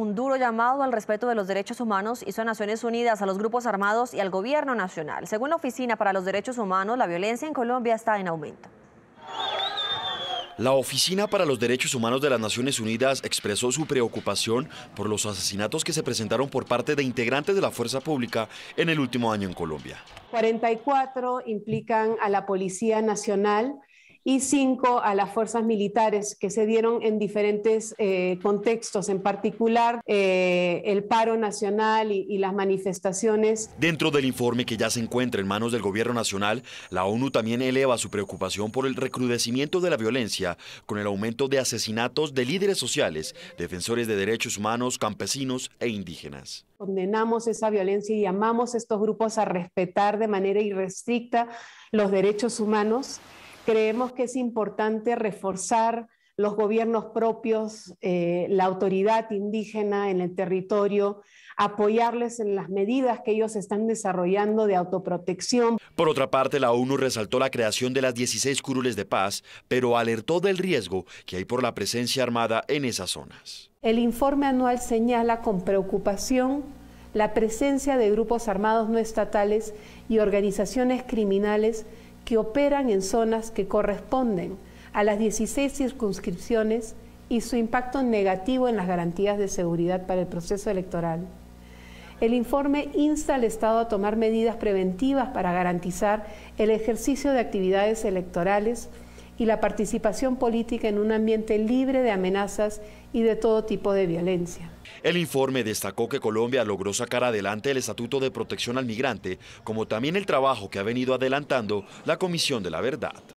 un duro llamado al respeto de los derechos humanos hizo a Naciones Unidas, a los grupos armados y al gobierno nacional. Según la Oficina para los Derechos Humanos, la violencia en Colombia está en aumento. La Oficina para los Derechos Humanos de las Naciones Unidas expresó su preocupación por los asesinatos que se presentaron por parte de integrantes de la fuerza pública en el último año en Colombia. 44 implican a la Policía Nacional, y cinco a las fuerzas militares que se dieron en diferentes eh, contextos, en particular eh, el paro nacional y, y las manifestaciones. Dentro del informe que ya se encuentra en manos del gobierno nacional, la ONU también eleva su preocupación por el recrudecimiento de la violencia con el aumento de asesinatos de líderes sociales, defensores de derechos humanos, campesinos e indígenas condenamos esa violencia y llamamos a estos grupos a respetar de manera irrestricta los derechos humanos Creemos que es importante reforzar los gobiernos propios, eh, la autoridad indígena en el territorio, apoyarles en las medidas que ellos están desarrollando de autoprotección. Por otra parte, la ONU resaltó la creación de las 16 curules de paz, pero alertó del riesgo que hay por la presencia armada en esas zonas. El informe anual señala con preocupación la presencia de grupos armados no estatales y organizaciones criminales que operan en zonas que corresponden a las 16 circunscripciones y su impacto negativo en las garantías de seguridad para el proceso electoral. El informe insta al Estado a tomar medidas preventivas para garantizar el ejercicio de actividades electorales y la participación política en un ambiente libre de amenazas y de todo tipo de violencia. El informe destacó que Colombia logró sacar adelante el Estatuto de Protección al Migrante, como también el trabajo que ha venido adelantando la Comisión de la Verdad.